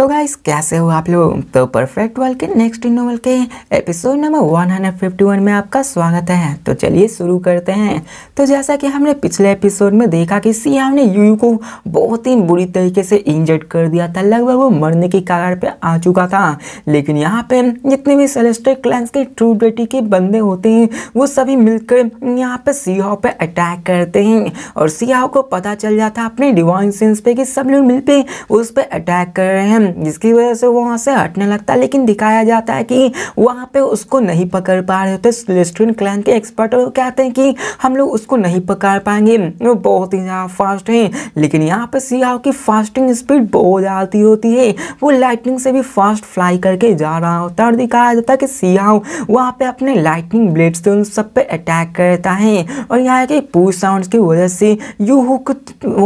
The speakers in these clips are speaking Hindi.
तो गाइस कैसे हो आप लोग तो परफेक्ट वर्ल्ड के नेक्स्ट नोवल के एपिसोड नंबर 151 में आपका स्वागत है तो चलिए शुरू करते हैं तो जैसा कि हमने पिछले एपिसोड में देखा कि सियाम ने यूयू को बहुत ही बुरी तरीके से इंजर्ड कर दिया था लगभग वो मरने की कगार पे आ चुका था लेकिन यहाँ पे जितने भी सेलेस्टर क्लैंस के ट्रू बेटी के बंदे होते हैं वो सभी मिलकर यहाँ पे सियाओ पे अटैक करते हैं और सियाह को पता चल जाता है अपने डिवाइन सेंस पे कि सब लोग मिल पे उस पर अटैक कर रहे हैं जिसकी वजह से वो वहाँ से हटने लगता है लेकिन दिखाया जाता है कि वहाँ पे उसको नहीं पकड़ पा रहे होते लेस्ट्रिन क्लैन के एक्सपर्ट कहते हैं कि हम लोग उसको नहीं पकड़ पाएंगे वो बहुत ही ज़्यादा फास्ट हैं लेकिन यहाँ पर सियाह की फास्टिंग स्पीड बहुत ज़्यादा होती है वो लाइटनिंग से भी फास्ट फ्लाई करके जा रहा होता है और दिखाया जाता है कि सियाह वहाँ पर अपने लाइटनिंग ब्लेड से उन सब पे अटैक करता है और यहाँ के पूछ साउंड की वजह से यू हुक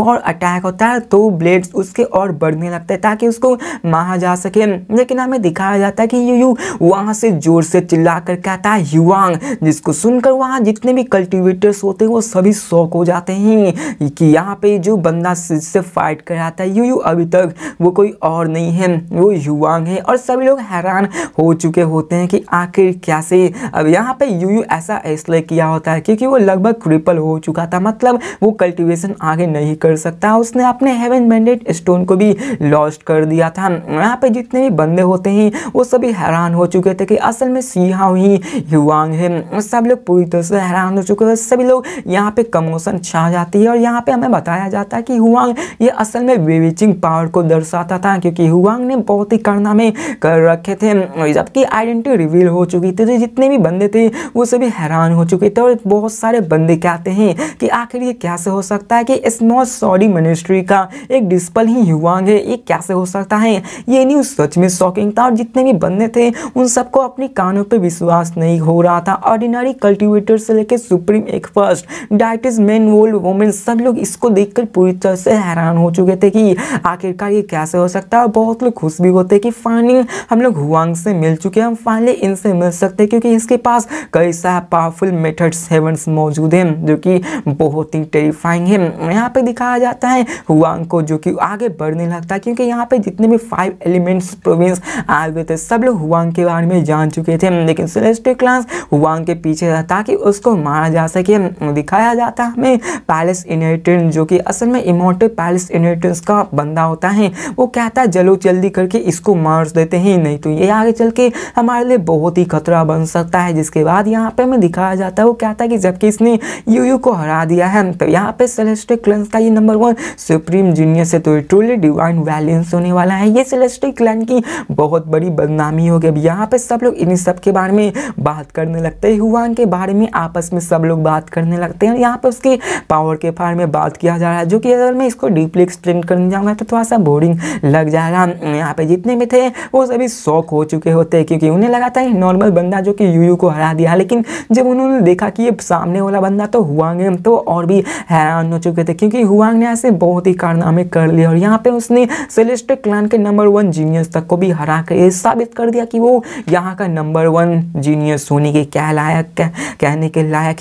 और अटैक होता है तो ब्लेड्स उसके और बढ़ने लगते हैं ताकि उसको मारा जा सके लेकिन हमें दिखाया जाता है कि यू यू वहाँ से जोर से चिल्ला कर कहता है युवांग जिसको सुनकर वहाँ जितने भी कल्टिवेटर्स होते हैं वो सभी शौक हो जाते हैं कि यहाँ पे जो बंदा से फाइट कर है यू यू अभी तक वो कोई और नहीं है वो युवांग है और सभी लोग हैरान हो चुके होते हैं कि आखिर कैसे अब यहाँ पे यू यू ऐसा इसलिए किया होता है क्योंकि वो लगभग क्रिपल हो चुका था मतलब वो कल्टिवेशन आगे नहीं कर सकता उसने अपने हेवन मैंडेड स्टोन को भी लॉस्ट कर दिया था यहाँ पे जितने भी बंदे होते हैं वो सभी हैरान हो चुके थे कि असल में सिहा ही युवांग है सब लोग पूरी तरह से हैरान हो चुके थे सभी लोग यहाँ पे कमोशन छा जाती है और यहाँ पे हमें बताया जाता है कि हुआंग ये असल में विवेचिंग पावर को दर्शाता था क्योंकि हुआंग ने बहुत ही करना में कर रखे थे जबकि आइडेंटिटी रिवील हो चुकी थी तो जितने भी बंदे थे वो सभी हैरान हो चुके थे और बहुत सारे बंदे कहते हैं कि आखिर ये कैसे हो सकता है कि स्मॉल सॉरी मिनिस्ट्री का एक डिस्पल ही युवांग है ये कैसे हो सकता है हैं ये न्यूज़ सच में शॉकिंग था और जितने भी बंदे थे उन सबको अपने कानों पर विश्वास नहीं हो रहा था ऑर्डिनरी कल्टिवेटर से लेकर सुप्रीम एक first deities man world women सब लोग इसको देखकर पूरी तरह से हैरान हो चुके थे कि आखिरकार ये कैसे हो सकता है बहुत लोग खुश भी होते कि फाइनली हम लोग हुआंग से मिल चुके हैं हम फाइनली इनसे मिल सकते हैं क्योंकि इसके पास कई सारे पावरफुल मेथड हेवंस मौजूद हैं जो कि बहुत ही टेरिफाइंग है यहाँ पे दिखाया जाता है हुआंग को जो कि आगे बढ़ने लगता है क्योंकि यहाँ पे जितने में फाइव एलिमेंट्स प्रोविंस आ गए थे सब लोग हुआंग के बारे में जान चुके थे लेकिन सेलेस्टिक क्लास हुआंग के पीछे था ताकि उसको मारा जा सके दिखाया जाता हमें पैलेस इनहेरिटेंस जो कि असल में इमोटिव पैलेस इनहेरिटेंस का बंदा होता है वो कहता है जलो जल्दी करके इसको मार देते हैं नहीं तो ये आगे चल के हमारे लिए बहुत ही खतरा बन सकता है जिसके बाद यहाँ पे हमें दिखाया जाता है वो कहता है कि जबकि इसने यू यू को हरा दिया है तो यहाँ पे सेलेस्टिक क्लास का ये नंबर वन सुप्रीम जीनियस है तो ट्रूली डिवाइन वैलेंस होने वाला है है ये सिलेस्ट्री क्लैन की बहुत बड़ी बदनामी हो गई अब यहाँ पे सब लोग इन्हीं सब के बारे में बात करने लगते हैं हुआ के बारे में आपस में सब लोग बात करने लगते हैं यहाँ पे उसके पावर के बारे में बात किया जा रहा है जो कि अगर मैं इसको डीपली एक्सप्लेन करने जाऊँगा तो थोड़ा सा बोरिंग लग जाएगा यहाँ पे जितने भी थे वो सभी शौक हो चुके होते हैं क्योंकि उन्हें लगा था नॉर्मल बंदा जो कि यू को हरा दिया लेकिन जब उन्होंने देखा कि ये सामने वाला बंदा तो हुआ तो और भी हैरान हो चुके थे क्योंकि हुआ ने ऐसे बहुत ही कारनामे कर लिए और यहाँ पे उसने सेलेस्ट क्लान के नंबर वन जीनियस तक को भी हरा कर ये साबित कर दिया कि वो यहाँ का नंबर वन जीनियस होने के लायक कह, कहने के लायक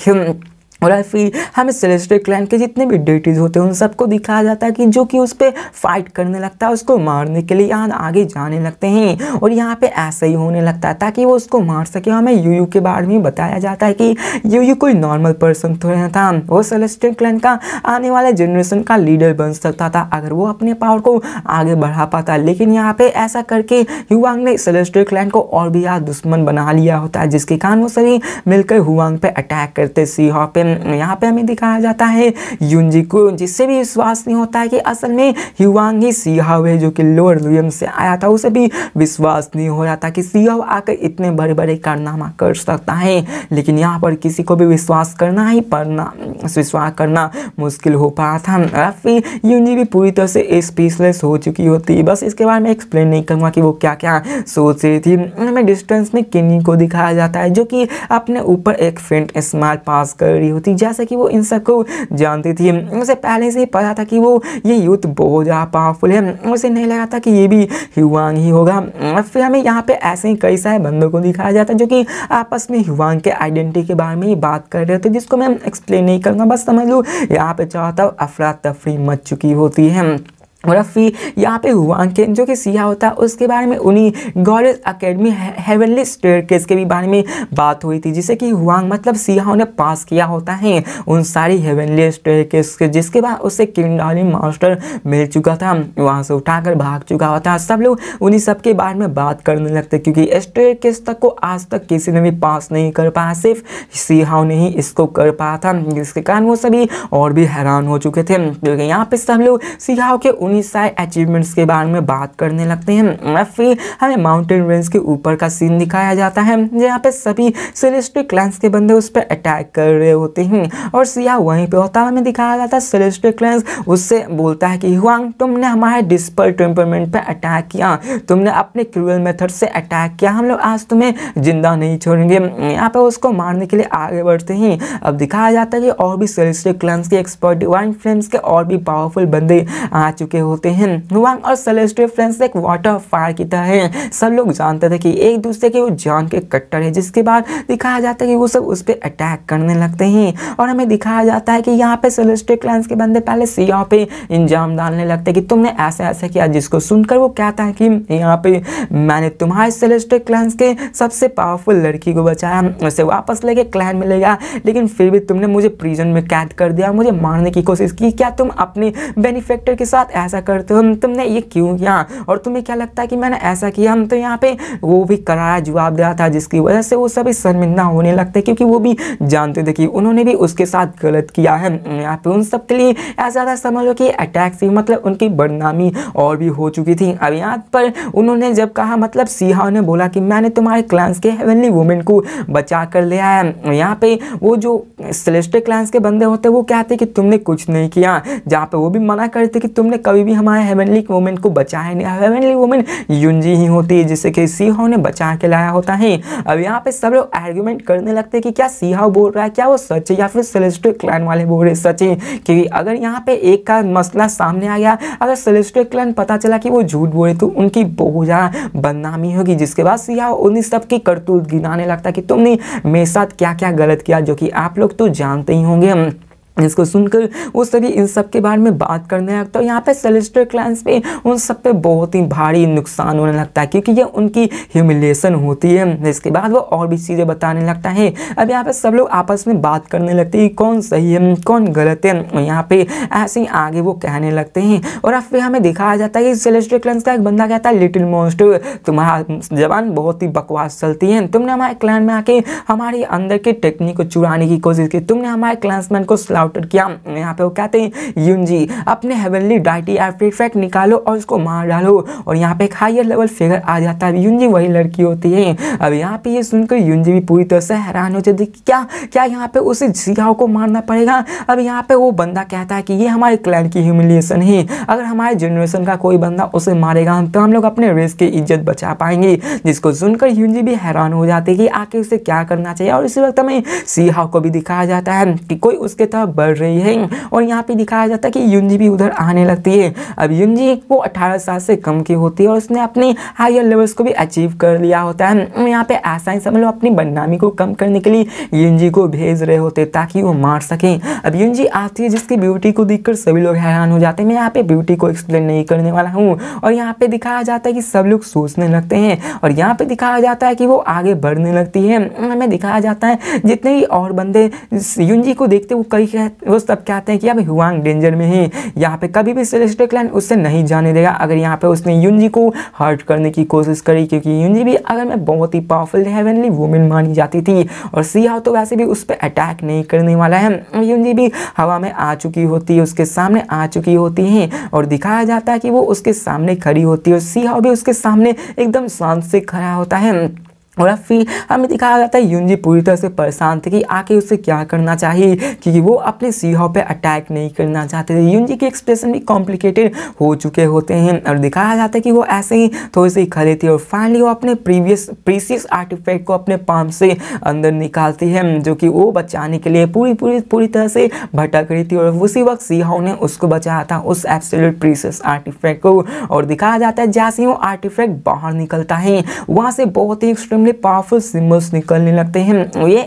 और फिर हमें सेलेस्टर क्लैन के जितने भी डेटीज होते हैं उन सबको दिखाया जाता है कि जो कि उस पर फाइट करने लगता है उसको मारने के लिए यहाँ आगे जाने लगते हैं और यहाँ पे ऐसा ही होने लगता है ताकि वो उसको मार सके हमें यू यू के बारे में बताया जाता है कि यू यू कोई नॉर्मल पर्सन तो नहीं था वो सेलेस्टर क्लैन का आने वाले जनरेशन का लीडर बन सकता था अगर वो अपने पावर को आगे बढ़ा पाता लेकिन यहाँ पे ऐसा करके युवांग ने सेलेस्टर क्लैन को और भी यहाँ दुश्मन बना लिया होता है जिसके कारण वो सभी मिलकर हुआंग पे अटैक करते सी पे यहाँ पे हमें दिखाया जाता है यूनजी को जिससे भी विश्वास नहीं होता है कि असल में युवांग ही सियाव है जो कि लोअर लुयम से आया था उसे भी विश्वास नहीं हो रहा था कि सियाव आकर इतने बड़े बड़े कारनामा कर सकता है लेकिन यहाँ पर किसी को भी विश्वास करना ही पड़ना विश्वास करना मुश्किल हो पाया था फिर यूनजी भी पूरी तरह से स्पीचलेस हो चुकी होती बस इसके बारे में एक्सप्लेन नहीं करूँगा कि वो क्या क्या सोच रही थी हमें डिस्टेंस में किन्नी को दिखाया जाता है जो कि अपने ऊपर एक फेंट स्मार्ट पास कर रही होती थी जैसे कि वो इन सबको जानती थी उसे पहले से ही पता था कि वो ये यूथ बहुत ज़्यादा पावरफुल है उसे नहीं लगा था कि ये भी ह्यूवांग ही होगा फिर हमें यहाँ पे ऐसे ही कई सारे बंदों को दिखाया जाता है जो कि आपस में युवांग के आइडेंटिटी के बारे में ही बात कर रहे थे जिसको मैं एक्सप्लेन नहीं करूँगा बस समझ लूँ यहाँ पे चाहता अफरा तफरी मच चुकी होती है रफ़ी यहाँ पे हुआंकेन जो कि सिया होता है उसके बारे में उन्हीं goddess academy heavenly staircase के भी बारे में बात हुई थी जिसे कि हुआंग मतलब सियाहों ने पास किया होता है उन सारी हेवनली स्टेयर केस के जिसके बाद उसे किंडाली मास्टर मिल चुका था वहाँ से उठाकर भाग चुका होता है सब लोग उन्हीं सब के बारे में बात करने लगते क्योंकि स्टेयर केस तक को आज तक किसी ने भी पास नहीं कर पाया सिर्फ सियाहों ने ही इसको कर पाया था जिसके कारण वो सभी और भी हैरान हो चुके थे क्योंकि यहाँ पर सब लोग सियाओं के उन काफ़ी सारे अचीवमेंट्स के बारे में बात करने लगते हैं फिर हमें माउंटेन रेंज के ऊपर का सीन दिखाया जाता है जहाँ पे सभी सेलेस्ट्री क्लैंस के बंदे उस पर अटैक कर रहे होते हैं और सिया वहीं पे होता है हमें दिखाया जाता है सेलेस्ट्री क्लैंस उससे बोलता है कि हुआंग तुमने हमारे डिस्पर टेम्परमेंट पर अटैक किया तुमने अपने क्रूअल मेथड से अटैक किया हम लोग आज तुम्हें जिंदा नहीं छोड़ेंगे यहाँ पे उसको मारने के लिए आगे बढ़ते हैं अब दिखाया जाता है कि और भी सेलेस्ट्री क्लैंस के एक्सपर्ट डिवाइन फ्लेम्स के और भी पावरफुल बंदे आ चुके होते हैं वांग और सेलेस्ट्रियल फ्रेंड्स एक वाटर फायर की तरह है सब लोग जानते थे कि एक दूसरे के वो जान के कट्टर है जिसके बाद दिखाया जाता है कि वो सब उस पर अटैक करने लगते हैं और हमें दिखाया जाता है कि यहाँ पे सेलेस्ट्रियल फ्रेंड्स के बंदे पहले सिया पे इंजाम डालने लगते हैं कि तुमने ऐसे ऐसा किया जिसको सुनकर वो कहता है कि यहाँ पे मैंने तुम्हारे सेलेस्ट्रिया क्लैंस के सबसे पावरफुल लड़की को बचाया उसे वापस लेके क्लैन में ले गया लेकिन फिर भी तुमने मुझे प्रिजन में कैद कर दिया मुझे मारने की कोशिश की क्या तुम अपने बेनिफेक्टर के साथ ऐसा करते तो हो तुमने ये क्यों किया और तुम्हें क्या लगता है कि मैंने ऐसा किया हम तो यहाँ पे वो भी करारा जवाब दिया था जिसकी वजह से वो सभी शर्मिंदा होने लगते क्योंकि वो भी जानते थे कि उन्होंने भी उसके साथ गलत किया है यहाँ पे उन सब के लिए ऐसा था समझ लो कि अटैक से मतलब उनकी बदनामी और भी हो चुकी थी अब यहाँ पर उन्होंने जब कहा मतलब सिहा ने बोला कि मैंने तुम्हारे क्लांस के हेवनली वुमेन को बचा कर लिया है यहाँ पे वो जो सिलेस्टिक क्लांस के बंदे होते वो कहते कि तुमने कुछ नहीं किया जहाँ पर वो भी मना करते कि तुमने कभी अभी भी हमारे हेवनली वोमेन को बचा है नहीं हेवनली वोमेन यूनजी ही होती है जिसे कि सीहाओ ने बचा के लाया होता है अब यहाँ पे सब लोग आर्ग्यूमेंट करने लगते हैं कि क्या सीहाओ बोल रहा है क्या वो सच है या फिर सेलेस्ट्रो क्लैन वाले बोल रहे सच है क्योंकि अगर यहाँ पे एक का मसला सामने आ गया अगर सेलेस्ट्रो क्लैन पता चला कि वो झूठ बोले तो उनकी बहुत ज़्यादा बदनामी होगी जिसके बाद सीहाओ उन सबकी करतूत गिनाने लगता है कि तुमने मेरे साथ क्या क्या गलत किया जो कि आप लोग तो जानते ही होंगे हम इसको सुनकर वो सभी इन सब के बारे में बात करने लगता है यहाँ पे सेलेस्टर क्लाइंस पे उन सब पे बहुत ही भारी नुकसान होने लगता है क्योंकि ये उनकी ह्यूमिलेशन होती है इसके बाद वो और भी चीज़ें बताने लगता है अब यहाँ पे सब लोग आपस में बात करने लगते हैं कौन सही है कौन गलत है और यहाँ पे ऐसे ही आगे वो कहने लगते हैं और अब हमें दिखाया जाता है कि सेलेस्टर क्लाइंस का एक बंदा कहता है लिटिल मोस्टर तुम्हारा जबान बहुत ही बकवास चलती है तुमने हमारे क्लान में आके हमारे अंदर के टेक्निक को चुराने की कोशिश की तुमने हमारे क्लाइंसमैन को आउटर किया यहाँ पे वो कहते हैं यूनजी अपने हेवनली डाइटी एफेक्ट निकालो और उसको मार डालो और यहाँ पे एक हाइयर लेवल फिगर आ जाता है यूनजी वही लड़की होती है अब यहाँ पे ये सुनकर यूनजी भी पूरी तरह से हैरान हो जाती है क्या क्या यहाँ पे उसे जियाओ को मारना पड़ेगा अब यहाँ पे वो बंदा कहता है कि ये हमारे क्लैन की ह्यूमिलिएशन है अगर हमारे जनरेशन का कोई बंदा उसे मारेगा तो हम लोग अपने रेस की इज्जत बचा पाएंगे जिसको सुनकर यूनजी भी हैरान हो जाती है कि आके उसे क्या करना चाहिए और इसी वक्त हमें सीहाव को भी दिखाया जाता है कि कोई उसके तरफ बढ़ रही है और यहाँ पे दिखाया जाता है कि यूनजी भी उधर आने लगती है अब यूनजी वो 18 साल से कम की होती है और उसने अपने हायर लेवल्स को भी अचीव कर लिया होता है यहाँ पे ऐसा ही समझ मतलब लो अपनी बदनामी को कम करने के लिए यूनजी को भेज रहे होते ताकि वो मार सकें अब यूनजी आती है जिसकी ब्यूटी को देख सभी लोग हैरान हो जाते हैं मैं यहाँ पे ब्यूटी को एक्सप्लेन नहीं करने वाला हूँ और यहाँ पे दिखाया जाता है कि सब लोग सोचने लगते हैं और यहाँ पे दिखाया जाता है कि वो आगे बढ़ने लगती है हमें दिखाया जाता है जितने भी और बंदे यूनजी को देखते वो कई है वो सब कहते हैं कि अब हुआंग डेंजर में है यहाँ पे कभी भी सेलेस्टिक लैंड उससे नहीं जाने देगा अगर यहाँ पे उसने यूनजी को हर्ट करने की कोशिश करी क्योंकि यूनजी भी अगर मैं बहुत ही पावरफुल हेवनली वुमेन मानी जाती थी और सियाह तो वैसे भी उस पर अटैक नहीं करने वाला है यूनजी भी हवा में आ चुकी होती है उसके सामने आ चुकी होती है और दिखाया जाता है कि वो उसके सामने खड़ी होती है और सियाह भी उसके सामने एकदम शांत से खड़ा होता है और अब फिर हमें दिखाया जाता है यूनजी पूरी तरह से परेशान थे कि आके उसे क्या करना चाहिए क्योंकि वो अपने सीहा पे अटैक नहीं करना चाहते थे यूनजी के एक्सप्रेशन भी कॉम्प्लिकेटेड हो चुके होते हैं और दिखाया जाता है कि वो ऐसे ही थोड़े से ही खड़े थे और फाइनली वो अपने प्रीवियस प्रीसियस आर्टिफैक्ट को अपने पाम से अंदर निकालती है जो कि वो बचाने के लिए पूरी पूरी पूरी तरह से भटक रही थी और उसी वक्त सीहाओ ने उसको बचाया था उस एब्सोल्यूट प्रीसियस आर्टिफैक्ट को और दिखाया जाता है जैसे ही वो आर्टिफैक्ट बाहर निकलता है वहाँ से बहुत ही एक्सट्रीम हमने पावरफुल सिम्बल्स निकलने लगते हैं ये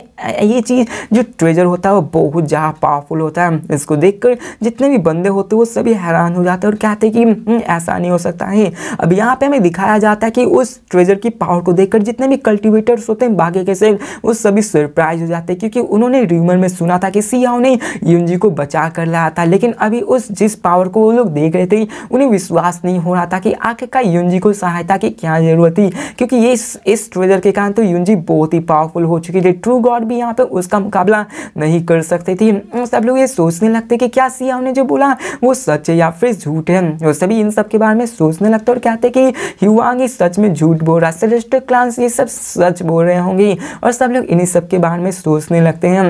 ये चीज़ जो ट्रेजर होता है वो बहुत ज़्यादा पावरफुल होता है इसको देखकर जितने भी बंदे होते हैं वो सभी हैरान हो जाते हैं और कहते हैं कि हम्म, ऐसा नहीं हो सकता है अब यहाँ पे हमें दिखाया जाता है कि उस ट्रेजर की पावर को देखकर जितने भी कल्टिवेटर्स होते हैं बाकी कैसे वो सभी सरप्राइज हो जाते हैं क्योंकि उन्होंने र्यूमर में सुना था कि सियाओ ने यून को बचा कर लाया था लेकिन अभी उस जिस पावर को वो लोग देख रहे थे उन्हें विश्वास नहीं हो रहा था कि आखिरकार यून को सहायता की क्या जरूरत थी क्योंकि ये इस, ट्रेजर के कारण तो यून बहुत ही पावरफुल हो चुकी थी ट्रू गॉड भी यहाँ पे उसका मुकाबला नहीं कर सकते थे सब लोग ये सोचने लगते कि क्या सिया ने जो बोला वो सच है या फिर झूठ है और सभी इन सब के बारे में सोचने लगते और कहते कि युवांग सच में झूठ बोल रहा है सेलेस्टर क्लांस ये सब सच बोल रहे होंगे और सब लोग इन्हीं सब के बारे में सोचने लगते हैं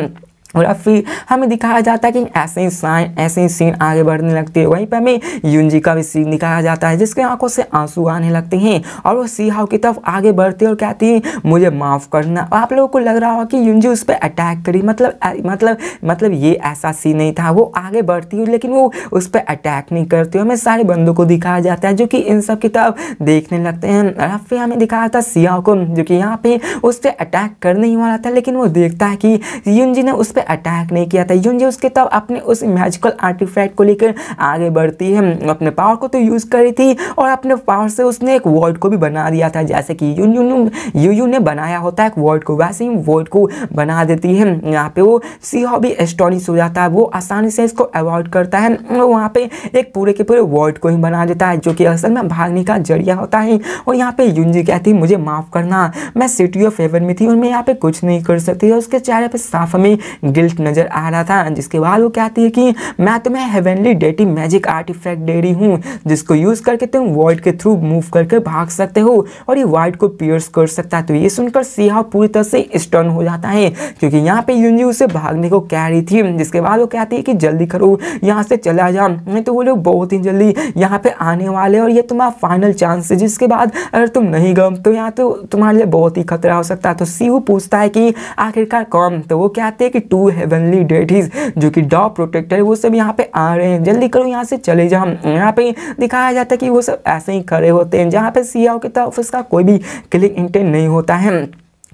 और अब फिर हमें दिखाया जाता है कि ऐसे ही साइन ऐसे ही सीन आगे बढ़ने लगती है वहीं पर हमें यूनजी का भी सीन दिखाया जाता है जिसके आंखों से आंसू आने लगते हैं और वो सीहाव की तरफ आगे बढ़ती है और कहती है मुझे माफ़ करना आप लोगों को लग रहा होगा कि यूनजी उस पर अटैक करी मतलब मतलब मतलब ये ऐसा सीन नहीं था वो आगे बढ़ती हुई लेकिन वो उस पर अटैक नहीं करती हमें सारे बंदों को दिखाया जाता है जो कि इन सब की तरफ देखने लगते हैं और फिर हमें दिखाया था सियाह को जो कि यहाँ पे उस पर अटैक करने ही वाला था लेकिन वो देखता है कि यूनजी ने उस पर अटैक नहीं किया था यून यूज़ की तब अपने उस मैजिकल आर्टिफैक्ट को लेकर आगे बढ़ती है अपने पावर को तो यूज़ करी थी और अपने पावर से उसने एक वर्ड को भी बना दिया था जैसे कि यून यून यू यू ने बनाया होता है एक वर्ड को वैसे ही वर्ड को बना देती है यहाँ पे वो सी भी एस्टॉनिश हो जाता है वो आसानी से इसको अवॉइड करता है वहाँ पे एक पूरे के पूरे वर्ड को ही बना देता है जो कि असल में भागने का जरिया होता है और यहाँ पे यून जी कहती है मुझे माफ़ करना मैं सिटी ऑफ हेवन में थी और मैं यहाँ पे कुछ नहीं कर सकती उसके चेहरे पर साफ हमें गिल्ट नज़र आ रहा था जिसके बाद वो कहती है कि मैं तुम्हें हेवनली डेटी मैजिक इफेक्ट दे रही हूँ जिसको यूज़ करके तुम वर्ल्ड के थ्रू मूव करके भाग सकते हो और ये वाइट को पियर्स कर सकता है तो ये सुनकर सिया पूरी तरह से स्टर्न हो जाता है क्योंकि यहाँ पे यूनजी उसे भागने को कह रही थी जिसके बाद वो कहती है कि जल्दी करो यहाँ से चला जाओ नहीं तो वो लोग बहुत ही जल्दी यहाँ पे आने वाले और ये तुम्हारा फाइनल चांस है जिसके बाद अगर तुम नहीं गम तो यहाँ तो तुम्हारे लिए बहुत ही खतरा हो सकता है तो सीहू पूछता है कि आखिरकार कौन तो वो कहते हैं कि टू हेवनली डेटीज जो कि डॉ प्रोटेक्टर है वो सब यहाँ पे आ रहे हैं जल्दी करो यहाँ से चले जाओ यहाँ पे दिखाया जाता है कि वो सब ऐसे ही खड़े होते हैं जहाँ पे सियाओ की तरफ उसका कोई भी क्लिक इंटेंट नहीं होता है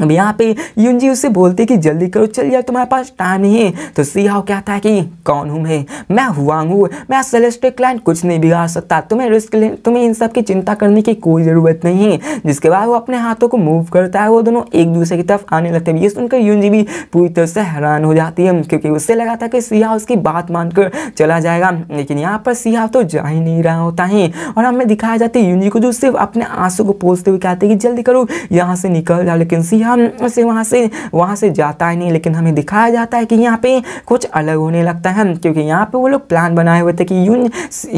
अब यहाँ पे यूनजी उससे बोलते कि जल्दी करो चल यार तुम्हारे पास टाइम नहीं है तो हाउ कहता है कि कौन हूँ मैं मैं हुआ हूँ मैं सेलेस्ट क्लाइंट कुछ नहीं बिगाड़ सकता तुम्हें रिस्क ले तुम्हें इन सब की चिंता करने की कोई ज़रूरत नहीं है जिसके बाद वो अपने हाथों को मूव करता है वो दोनों एक दूसरे की तरफ आने लगते हैं ये सुनकर यूनजी भी पूरी तरह से हैरान हो जाती है क्योंकि उससे लगा था कि सिया उसकी बात मानकर चला जाएगा लेकिन यहाँ पर सिया तो जा ही नहीं रहा होता है और हमें दिखाया जाता है यूनजी को जो सिर्फ अपने आंसू को पोसते हुए कहते हैं कि जल्दी करो यहाँ से निकल जाओ लेकिन सिया हम उसे वहाँ से वहाँ से जाता ही नहीं लेकिन हमें दिखाया जाता है कि यहाँ पे कुछ अलग होने लगता है क्योंकि यहाँ पे वो लोग प्लान बनाए हुए थे कि यून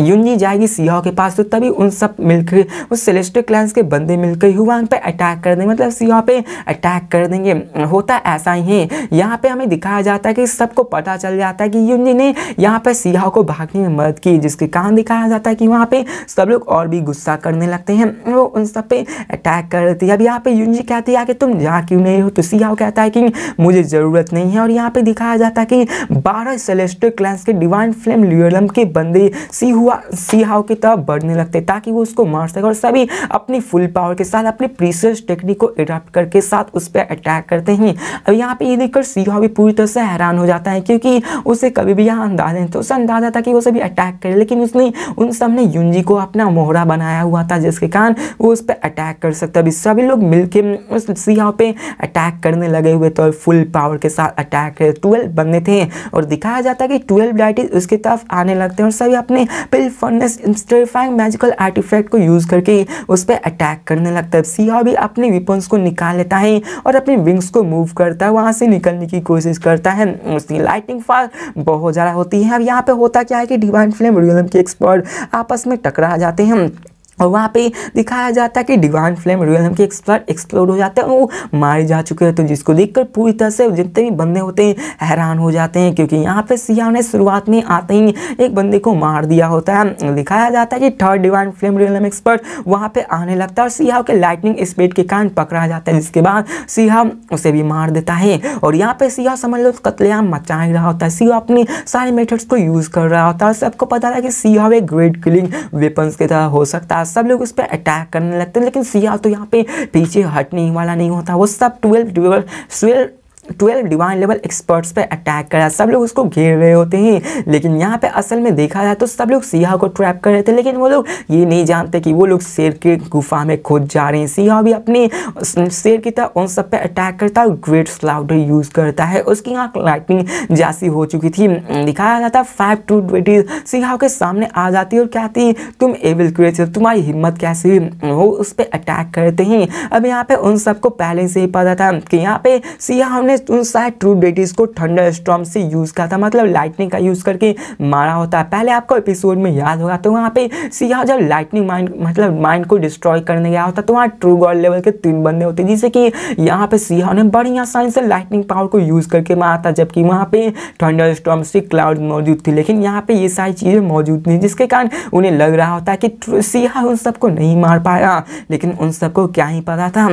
यूनजी जाएगी सियाह के पास तो तभी उन सब मिलकर उस सेलेस्टर क्लैंस के बंदे मिलकर ही वहाँ पर अटैक कर देंगे मतलब सियाह पे अटैक कर देंगे होता ऐसा ही है यहाँ पर हमें दिखाया जाता है कि सबको पता चल जाता है कि यूनजी ने यहाँ पर सियाह को भागने में मदद की जिसके कारण दिखाया जाता है कि वहाँ पर सब लोग और भी गुस्सा करने लगते हैं वो उन सब पे अटैक कर देती है अब यहाँ पे यूनजी कहती है कि तुम जा यहाँ क्यों नहीं हो तो सियाओ कहता है कि मुझे ज़रूरत नहीं है और यहाँ पे दिखाया जाता है कि बारह सेलेस्टर क्लैंस के डिवाइन फ्लेम लियोलम के बंदे सी हुआ सियाओ की तरफ बढ़ने लगते ताकि वो उसको मार सके और सभी अपनी फुल पावर के साथ अपनी प्रीसियस टेक्निक को एडाप्ट करके साथ उस पर अटैक करते हैं अब यहाँ पे ये देखकर सियाओ भी पूरी तरह से हैरान हो जाता है क्योंकि उसे कभी भी यहाँ अंदाजा नहीं था तो उसे अंदाजा था कि वो सभी अटैक करे लेकिन उसने उन सब ने यूनजी को अपना मोहरा बनाया हुआ था जिसके कारण वो उस पर अटैक कर सकता अभी सभी लोग मिलकर उस सियाओ पे पे अटैक करने लगे हुए तो फुल पावर के साथ अटैक ट्वेल्व बनने थे और दिखाया जाता है कि ट्वेल्व डाइटिस उसके तरफ आने लगते हैं और सभी अपने pill furnace intensifying magical artifact को यूज़ करके उस पर अटैक करने लगता है सिया भी अपने वेपन्स को निकाल लेता है और अपने विंग्स को मूव करता है वहाँ से निकलने की कोशिश करता है उसकी लाइटिंग फॉल बहुत ज़्यादा होती है अब यहाँ पर होता क्या है कि डिवाइन फ्लेम रियलम के एक्सपर्ट आपस में टकरा जाते हैं और वहाँ पे दिखाया जाता है कि डिवाइन फ्लेम रियल के एक्सपर्ट एक्सप्लोर हो जाते हैं वो मारे जा चुके हैं जिसको देखकर पूरी तरह से जितने भी बंदे होते हैं हैरान हो जाते हैं क्योंकि यहाँ पे सिया ने शुरुआत में आते ही एक बंदे को मार दिया होता है दिखाया जाता है कि third divine flame realm expert वहाँ पर आने लगता है और सियाह के लाइटनिंग स्पीड के कारण पकड़ा जाता है जिसके बाद सिया उसे भी मार देता है और यहाँ पर सिया समझ लो कतलेआम मचा ही रहा होता है सिया अपने सारे मेथड्स को यूज़ कर रहा होता है सबको पता था कि सिया एक ग्रेट किलिंग वेपन्स की तरह हो सकता है सब लोग उस पर अटैक करने लगते हैं लेकिन सियाल तो यहाँ पे पीछे हट नहीं वाला नहीं होता वो सब twelve twelve twelve twelve divine level experts पे अटैक करा सब लोग उसको घेर रहे होते हैं लेकिन यहाँ पे असल में देखा जाए तो सब लोग सियाह को ट्रैप कर रहे थे लेकिन वो लोग ये नहीं जानते कि वो लोग शेर के गुफा में खोद जा रहे हैं सियाह भी अपने शेर की तरह उन सब पे अटैक करता है ग्रेट स्लाउडर यूज़ करता है उसकी यहाँ लाइटनिंग जैसी हो चुकी थी दिखाया जाता है फाइव टू ट्वेंटी सियाह के सामने आ जाती है और कहती है तुम एविल क्रिएचर तुम्हारी हिम्मत कैसे वो उस पर अटैक करते हैं अब यहाँ पे उन सबको पहले से ही पता था कि यहाँ पे सियाह ने उन सारे ट्रू डेटिस को थंडर स्टॉम से यूज़ किया था मतलब लाइटनिंग का यूज़ करके मारा होता है पहले आपको एपिसोड में याद होगा तो वहाँ पे सिया जब लाइटनिंग माइंड मतलब माइंड को डिस्ट्रॉय करने गया होता तो वहाँ ट्रू गॉड लेवल के तीन बंदे होते जिससे कि यहाँ पे सिया ने बड़ी आसानी से लाइटनिंग पावर को यूज़ करके मारा था जबकि वहाँ पे थंडर स्टॉम से क्लाउड मौजूद थी लेकिन यहाँ पे ये सारी चीज़ें मौजूद नहीं जिसके कारण उन्हें लग रहा होता कि सिया उन सबको नहीं मार पाया लेकिन उन सबको क्या ही पता था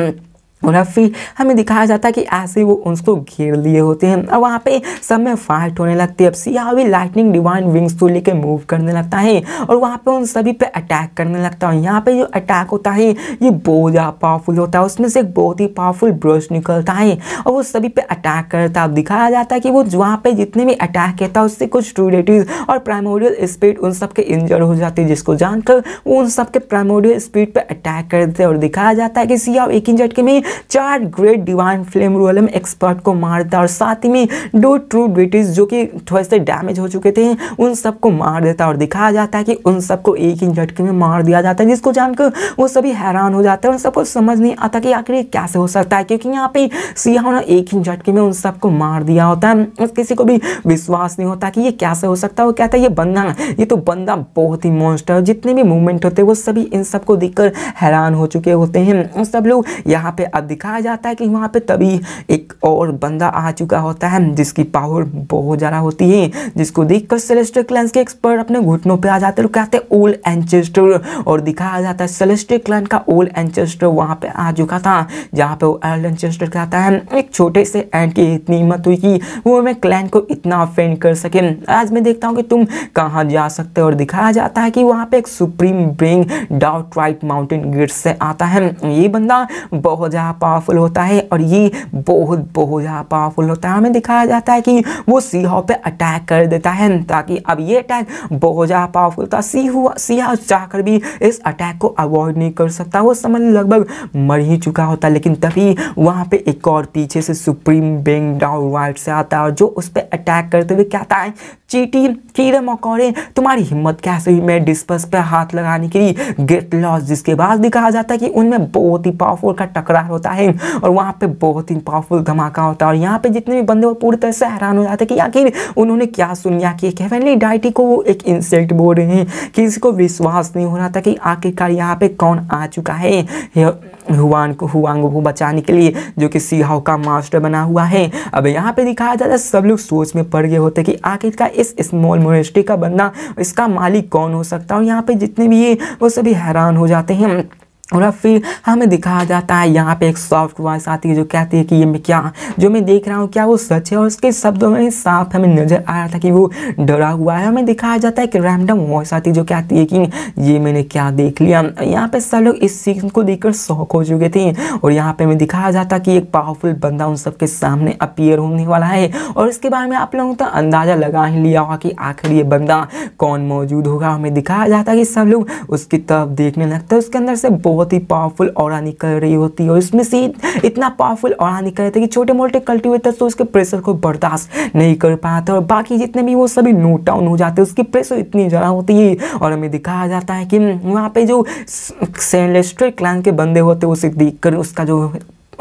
और फिर हमें दिखाया जाता है कि ऐसे वो उसको घेर लिए होते हैं और वहाँ पे सब में फाइट होने लगती है अब सियावी लाइटनिंग डिवाइन विंग्स को लेके मूव करने लगता है और वहाँ पे उन सभी पे अटैक करने लगता है यहाँ पे जो अटैक होता है ये बहुत ज़्यादा पावरफुल होता है उसमें से एक बहुत ही पावरफुल ब्रश निकलता है और वो सभी पे अटैक करता है अब दिखाया जाता है कि वो वहाँ पर जितने भी अटैक कहता है उससे कुछ ट्रूडेटिव और प्राइमोडियल स्पीड उन सब के इंजर्ड हो जाती है जिसको जानकर वो उन सब के प्राइमोडियल स्पीड पर अटैक करते हैं और दिखाया जाता है कि सियाव एक इंजट के में चार ग्रेट डिवाइन फ्लेम रोल में एक्सपर्ट को मार देता और साथ ही में दो ट्रू ब्रिटिश जो कि थोड़े से डैमेज हो चुके थे उन सबको मार देता और दिखाया जाता है कि उन सबको एक ही झटके में मार दिया जाता है जिसको जानकर वो सभी हैरान हो जाते हैं उन सबको समझ नहीं आता कि आखिर ये कैसे हो सकता है क्योंकि यहाँ पे सिया ने एक ही झटके में उन सबको मार दिया होता है किसी को भी विश्वास नहीं होता कि ये कैसे हो सकता है वो कहता है ये बंदा ये तो बंदा बहुत ही मॉन्स्टर जितने भी मूवमेंट होते हैं वो सभी इन सबको देखकर हैरान हो चुके होते हैं सब लोग यहाँ पे दिखाया जाता है कि वहाँ पे तभी एक एक और बंदा आ चुका होता है जिसकी पावर बहुत ज़्यादा होती है जिसको देखकर कर सेलेस्टर क्लैंड के एक्सपर्ट अपने घुटनों पे आ जाते हैं कहते हैं ओल्ड एंचेस्टर और दिखाया जाता है सेलेस्टर क्लैन का ओल्ड एंचेस्टर वहाँ पे आ चुका था जहाँ पे वो एल्ड एंचेस्टर कहता है एक छोटे से एंड की इतनी हिम्मत हुई कि वो हमें क्लैन को इतना ऑफेंड कर सके आज मैं देखता हूँ कि तुम कहाँ जा सकते हो और दिखाया जाता है कि वहाँ पे एक supreme bring doubt right mountain gate से आता है ये बंदा बहुत ज़्यादा पावरफुल होता है और ये बहुत बहुत बहुत ज़्यादा पावरफुल होता है हमें दिखाया जाता है कि वो सीहा पे अटैक कर देता है ताकि अब ये अटैक बहुत ज़्यादा पावरफुल था सी हुआ सिया चाहकर भी इस अटैक को अवॉइड नहीं कर सकता वो समझ लगभग मर ही चुका होता लेकिन तभी वहाँ पर एक और पीछे से सुप्रीम बेंग डाउन वाइट से आता है और जो उस पर अटैक करते हुए कहता है चीटी कीड़े मकौड़े तुम्हारी हिम्मत कैसे हुई मैं डिस्पस पर हाथ लगाने के लिए गेट लॉस जिसके बाद दिखाया जाता है कि उनमें बहुत ही पावरफुल का टकराव होता है और वहाँ पे बहुत ही पावरफुल धमाका होता है और यहाँ पे जितने भी बंदे वो पूरी तरह से हैरान हो जाते हैं कि आखिर उन्होंने क्या सुन लिया कि हेवनली डाइटी को वो एक इंसेक्ट बोल रहे हैं किसी को विश्वास नहीं हो रहा था कि आखिरकार यहाँ पे कौन आ चुका है हुआन को हुआंग को बचाने के लिए जो कि सियाओ का मास्टर बना हुआ है अब यहाँ पे दिखाया जाता है सब लोग सोच में पड़ गए होते कि आखिर का इस स्मॉल मोनेस्ट्री का बंदा इसका मालिक कौन हो सकता है और यहाँ पे जितने भी ये वो सभी हैरान हो जाते हैं और अब फिर हमें दिखाया जाता है यहाँ पे एक सॉफ्ट वॉइस आती है जो कहती है कि ये मैं क्या जो मैं देख रहा हूँ क्या वो सच है और उसके शब्दों में साफ हमें नज़र आ रहा था कि वो डरा हुआ है हमें दिखाया जाता है कि रैंडम वॉइस आती है जो कहती है कि ये मैंने क्या देख लिया यहाँ पे सब लोग इस सीन को कर शौक हो चुके थे और यहाँ पर हमें दिखाया जाता कि एक पावरफुल बंदा उन सबके सामने अपियर होने वाला है और इसके बारे में आप लोगों का तो अंदाज़ा लगा ही लिया होगा कि आखिर ये बंदा कौन मौजूद होगा हमें दिखाया जाता है कि सब लोग उसकी तरफ देखने लगता है उसके अंदर से बहुत बहुत ही पावरफुल और निकल रही होती है और इसमें से इतना पावरफुल और निकल रहता है कि छोटे मोटे कल्टिवेटर्स तो उसके प्रेशर को बर्दाश्त नहीं कर पाते और बाकी जितने भी वो सभी नोट डाउन हो जाते हैं उसकी प्रेशर इतनी ज़्यादा होती है और हमें दिखाया जाता है कि वहाँ पर जो सेलेस्टर क्लान के बंदे होते हैं उसे देख उसका जो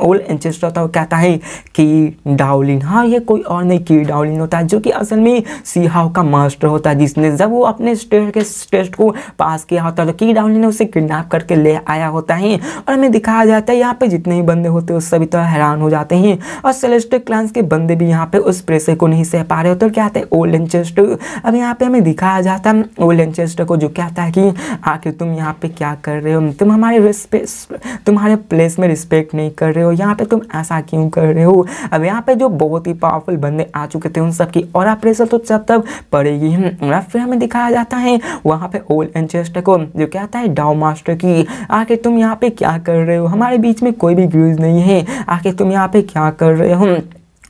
ओल्ड एंचेस्टर होता है वो कहता है कि डाउलिन हाँ ये कोई और नहीं की डाउलिन होता है जो कि असल में सीहाव का मास्टर होता है जिसने जब वो अपने स्टेट के टेस्ट को पास किया होता है तो की डाउलिन ने उसे किडनैप करके ले आया होता है और हमें दिखाया जाता है यहाँ पर जितने भी बंदे होते हैं सभी तरह हैरान हो जाते हैं और सेलेस्ट क्लांस के बंदे भी यहाँ पर उस प्रेशर को नहीं सह पा रहे होते क्या है ओल्ड एंचेस्टर अब यहाँ पर हमें दिखाया जाता है ओल्ड एंचेस्टर को जो कहता है कि आखिर तुम यहाँ पर क्या कर रहे हो तुम हमारे रिस्पेक्ट तुम्हारे प्लेस में रिस्पेक्ट नहीं कर रहे हो हो यहाँ पे तुम ऐसा क्यों कर रहे हो अब यहाँ पे जो बहुत ही पावरफुल बंदे आ चुके थे उन सबकी और प्रेशर तो जब तक पड़ेगी हम्म, और फिर हमें दिखाया जाता है वहाँ पे ओल्ड एंचेस्टर को जो कहता है डाउ मास्टर की आखिर तुम यहाँ पे क्या कर रहे हो हमारे बीच में कोई भी व्यूज नहीं है आखिर तुम यहाँ पे क्या कर रहे हो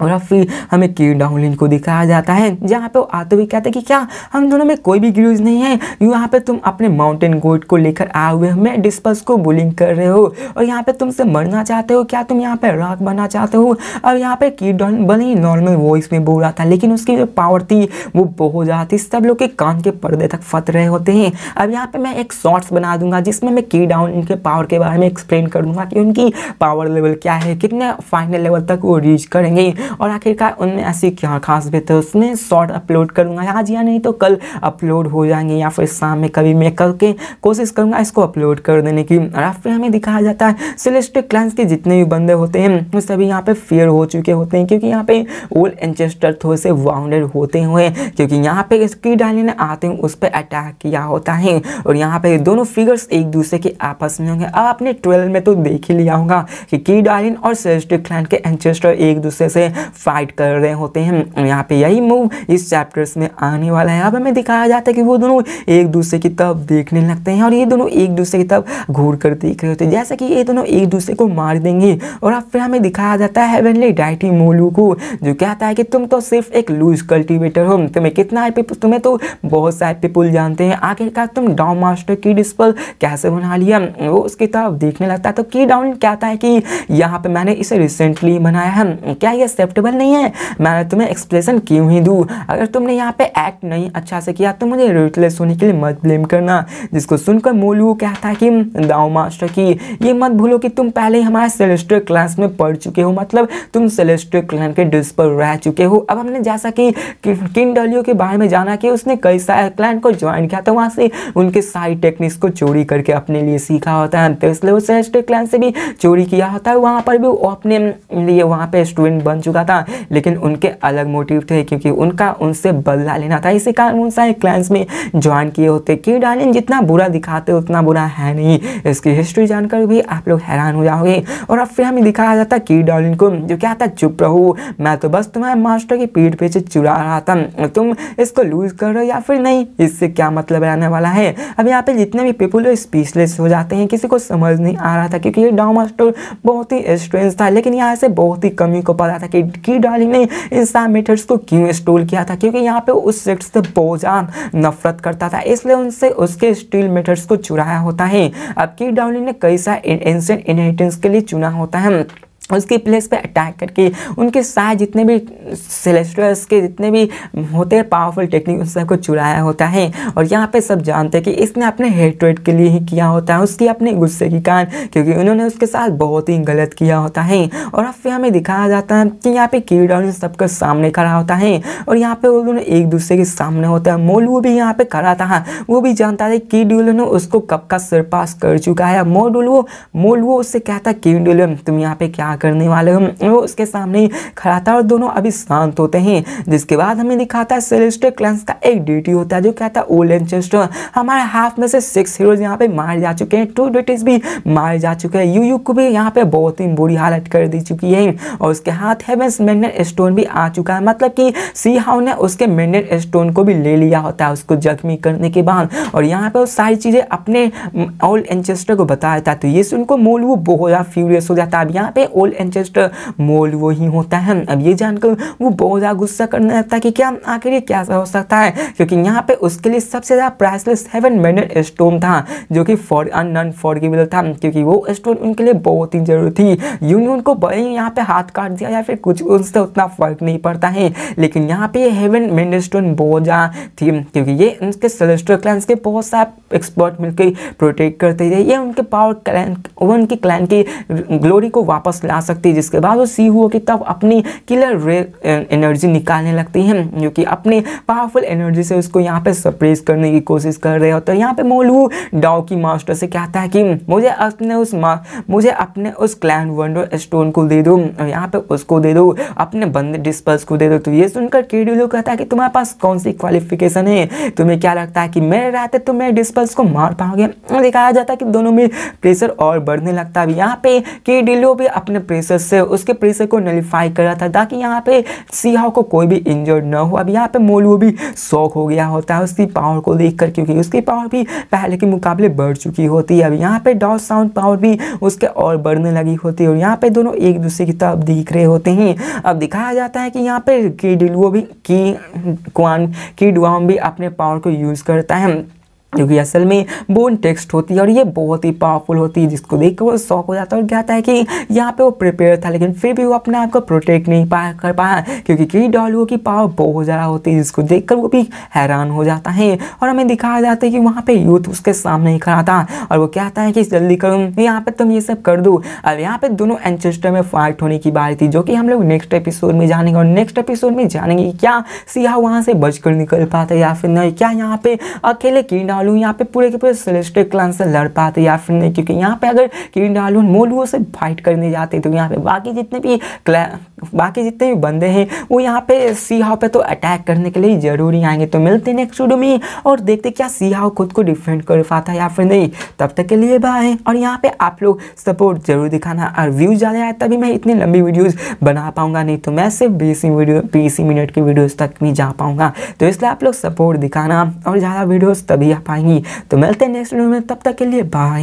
और अब फिर हमें की डाउन को दिखाया जाता है जहाँ पे वो आते हुए कहते हैं कि क्या हम दोनों में कोई भी ग्रूज नहीं है यहाँ पे तुम अपने माउंटेन गोट को लेकर आए हुए हमें डिस्पस को बुलिंग कर रहे हो और यहाँ पे तुमसे मरना चाहते हो क्या तुम यहाँ पे रॉक बनना चाहते हो और यहाँ पे की डाउन बने नॉर्मल वॉइस में बोल रहा था लेकिन उसकी जो पावर थी वो बहुत ज़्यादा थी सब लोग के कान के पर्दे तक फत रहे होते हैं अब यहाँ पर मैं एक शॉर्ट्स बना दूंगा जिसमें मैं की डाउन इनके पावर के बारे में एक्सप्लेन कर कि उनकी पावर लेवल क्या है कितने फाइनल लेवल तक वो रीच करेंगे और आखिरकार उनमें ऐसी क्या खास बेहतर उसमें शॉर्ट अपलोड करूँगा आज हाँ या हाँ नहीं तो कल अपलोड हो जाएंगे या फिर शाम में कभी मैं करके कोशिश करूँगा इसको अपलोड कर देने की और फिर हमें दिखाया जाता है सिलेस्टिक क्लाइंस के जितने भी बंदे होते हैं वो सभी यहाँ पर फेयर हो चुके होते हैं क्योंकि यहाँ पर ओल्ड एंचेस्टर थोड़े से वाउंडेड होते हुए क्योंकि यहाँ पर स्की डाली ने आते हैं उस पर अटैक किया होता है और यहाँ पर दोनों फिगर्स एक दूसरे के आपस में होंगे अब आपने ट्वेल्व में तो देख ही लिया होगा कि की डालिन और सिलेस्टिक क्लाइन के एंचेस्टर एक दूसरे से फाइट कर रहे होते हैं यहाँ पे यही मूव इस चैप्टर्स में आने वाला है अब हमें दिखाया जाता है कि वो दोनों एक दूसरे की तब देखने लगते हैं और ये दोनों एक दूसरे की तब घूर कर देख रहे होते हैं जैसा कि ये दोनों एक दूसरे को मार देंगे और अब फिर हमें दिखाया जाता है हेवनली डाइटी मोलू को जो कहता है कि तुम तो सिर्फ एक लूज कल्टिवेटर हो तुम्हें कितना है तुम्हें तो बहुत सारे पीपुल जानते हैं आखिरकार तुम डाउन मास्टर की डिस्पल कैसे बना लिया वो उसकी तरफ देखने लगता है तो की डाउन कहता है कि यहाँ पे मैंने इसे रिसेंटली बनाया है क्या यह एक्सेप्टेबल नहीं है मैंने तुम्हें एक्सप्लेसन क्यों ही दूँ अगर तुमने यहाँ पे एक्ट नहीं अच्छा से किया तो मुझे रूटलेस होने के लिए मत ब्लेम करना जिसको सुनकर मोलू कहता है कि दाओ मास्टर की ये मत भूलो कि तुम पहले ही हमारे सेलेस्टर क्लास में पढ़ चुके हो मतलब तुम सेलेस्टर क्लान के डिस्क पर रह चुके हो अब हमने जैसा कि किन डलियो के बारे में जाना कि उसने कई सारे क्लान को ज्वाइन किया था तो वहाँ से उनके सारी टेक्निक्स को चोरी करके अपने लिए सीखा होता है तो इसलिए वो सेलेस्टर क्लान से भी चोरी किया होता है वहाँ पर भी वो अपने लिए वहाँ पर स्टूडेंट बन चुका चुका था लेकिन उनके अलग मोटिव थे क्योंकि उनका उनसे बदला लेना था इसी कारण उन सारे क्लाइंस में ज्वाइन किए होते कि डालिन जितना बुरा दिखाते उतना बुरा है नहीं इसकी हिस्ट्री जानकर भी आप लोग हैरान हो जाओगे और अब फिर हमें दिखाया जाता कि डालिन को जो क्या था चुप रहो मैं तो बस तुम्हारे मास्टर की पीठ पीछे चुरा रहा था तुम इसको लूज कर रहे हो या फिर नहीं इससे क्या मतलब रहने वाला है अब यहाँ पे जितने भी पीपुल है स्पीचलेस हो जाते हैं किसी को समझ नहीं आ रहा था क्योंकि ये डाउ मास्टर बहुत ही स्ट्रेंस था लेकिन यहाँ से बहुत ही कमी को पता था कि की डाली ने इन सामीटर्स को क्यों इंस्टॉल किया था क्योंकि यहाँ पे उस सेक्ट से बोजान नफरत करता था इसलिए उनसे उसके स्टील मेटर्स को चुराया होता है अब की डाउली ने कई सारे एंशेंट इनहेरिटेंस के लिए चुना होता है उसकी प्लेस पे अटैक करके उनके साथ जितने भी सेलेस्टर्स के जितने भी होते हैं पावरफुल टेक्निक उन सबको चुराया होता है और यहाँ पे सब जानते हैं कि इसने अपने हेट्रेड के लिए ही किया होता है उसकी अपने गुस्से की कारण क्योंकि उन्होंने उसके साथ बहुत ही गलत किया होता है और अब फिर हमें दिखाया जाता है कि यहाँ पे कीड़ा सबके सामने खड़ा होता है और यहाँ पर वो दोनों एक दूसरे के सामने होता है मोलू भी यहाँ पर खड़ा था हाँ, वो भी जानता था कि डुलनो उसको कब का सरपास कर चुका है मोडुलवो मोलवो उससे कहता है कि तुम यहाँ पे क्या क्या करने वाले हम वो उसके सामने खड़ा था और दोनों अभी शांत होते हैं जिसके बाद हमें दिखाता है सेलेस्टर क्लेंस का एक ड्यूटी होता है जो क्या था ओल्ड एंचेस्टर हमारे हाफ में से सिक्स हीरोज यहाँ पे मार जा चुके हैं टू ड्यूटीज भी मार जा चुके हैं यू यू को भी यहाँ पे बहुत ही बुरी हालत कर दी चुकी है और उसके हाथ हेवेंस मेंडन स्टोन भी आ चुका है मतलब कि सी हाउ ने उसके मेंडन स्टोन को भी ले लिया होता है उसको जख्मी करने के बाद और यहाँ पे वो सारी चीज़ें अपने ओल्ड mm, एंचेस्टर को बताया था तो ये सुनकर मोलू बहुत ज़्यादा फ्यूरियस हो जाता है अब यहाँ पे ओल्ड एंसेस्ट मोल वो ही होता है अब ये जानकर वो बहुत ज़्यादा गुस्सा करने लगता है कि क्या आखिर ये क्या हो सकता है क्योंकि यहाँ पे उसके लिए सबसे ज़्यादा प्राइसलेस हेवन मेडल स्टोन था जो कि फॉर अन फॉरगिवेबल था क्योंकि वो स्टोन उनके लिए बहुत ही जरूरी थी यूं उनको बड़े ही यहाँ पर हाथ काट दिया या फिर कुछ उनसे उतना फ़र्क नहीं पड़ता है लेकिन यहाँ पर हेवन मेडल स्टोन बहुत ज़्यादा थी क्योंकि ये उनके सेलेस्टर क्लैंस के बहुत सारे एक्सपर्ट मिलकर प्रोटेक्ट करते थे ये उनके पावर क्लैन उनके क्लैन की ग्लोरी को वापस आ सकती है जिसके बाद वो सी हुओ की तब अपनी किलर रे एनर्जी निकालने लगती है जो कि अपने पावरफुल एनर्जी से उसको यहाँ पे सप्रेस करने की कोशिश कर रहे होते हैं तो यहाँ पे मोलू डाओ की मास्टर से कहता है कि मुझे अपने उस मुझे अपने उस क्लैन वंडर स्टोन को दे दो यहाँ पे उसको दे दो अपने बंद डिस्पर्स को दे दो तो ये सुनकर केडीलो कहता है कि तुम्हारे पास कौन सी क्वालिफिकेशन है तुम्हें क्या लगता है कि मेरे रहते तो मैं डिस्पर्स को मार पाओगे दिखाया जाता है कि दोनों में प्रेशर और बढ़ने लगता है यहाँ पे केडीलो भी अपने अपने प्रेशर से उसके प्रेशर को नलीफाई करा था ताकि यहाँ पे सियाह को कोई भी इंजर्ड ना हो अब यहाँ पे मोलू भी शौक हो गया होता है उसकी पावर को देखकर क्योंकि उसकी पावर भी पहले के मुकाबले बढ़ चुकी होती है अब यहाँ पे डॉ साउंड पावर भी उसके और बढ़ने लगी होती है और यहाँ पे दोनों एक दूसरे की तरफ दिख रहे होते हैं अब दिखाया जाता है कि यहाँ पे की कीडिलुओ भी की क्वान की भी अपने पावर को यूज़ करता है क्योंकि असल में बोन टेक्स्ट होती है और ये बहुत ही पावरफुल होती है जिसको देख कर वो शौक हो जाता है और कहता है कि यहाँ पे वो प्रिपेयर था लेकिन फिर भी वो अपने आप को प्रोटेक्ट नहीं पाया कर पाया क्योंकि कई डॉलुओं की पावर बहुत ज़्यादा होती है जिसको देख कर वो भी हैरान हो जाता है और हमें दिखाया जाता है कि वहाँ पर यूथ उसके सामने ही खड़ा था और वो कहता है कि जल्दी करो यहाँ पर तुम ये सब कर दो अब यहाँ पर दोनों एनचेस्टर में फाइट होने की बात थी जो कि हम लोग नेक्स्ट एपिसोड में जानेंगे और नेक्स्ट एपिसोड में जानेंगे क्या सिया वहाँ से बच निकल पाता या फिर नहीं क्या यहाँ पे अकेले कीड़ा डालू यहाँ पे पूरे के पूरे सेलेस्टिक क्लान से लड़ पाते या फिर नहीं क्योंकि यहाँ पे अगर किरण डालू मोलुओं से फाइट करने जाते तो यहाँ पे बाकी जितने भी क्ला बाकी जितने भी बंदे हैं वो यहाँ पे सीहाव पे तो अटैक करने के लिए ज़रूरी आएंगे तो मिलते हैं नेक्स्ट वीडियो में और देखते क्या सीहाव खुद को डिफेंड कर पाता है या फिर नहीं तब तक के लिए बाय और यहाँ पे आप लोग सपोर्ट जरूर दिखाना और व्यूज़ ज़्यादा आए तभी मैं इतनी लंबी वीडियोज़ बना पाऊँगा नहीं तो मैं सिर्फ बीस वीडियो बीस मिनट की वीडियोज़ तक नहीं जा पाऊँगा तो इसलिए आप लोग सपोर्ट दिखाना और ज़्यादा वीडियोज़ तभी आ पाएंगी तो मिलते हैं नेक्स्ट वीडियो में तब तक के लिए बाय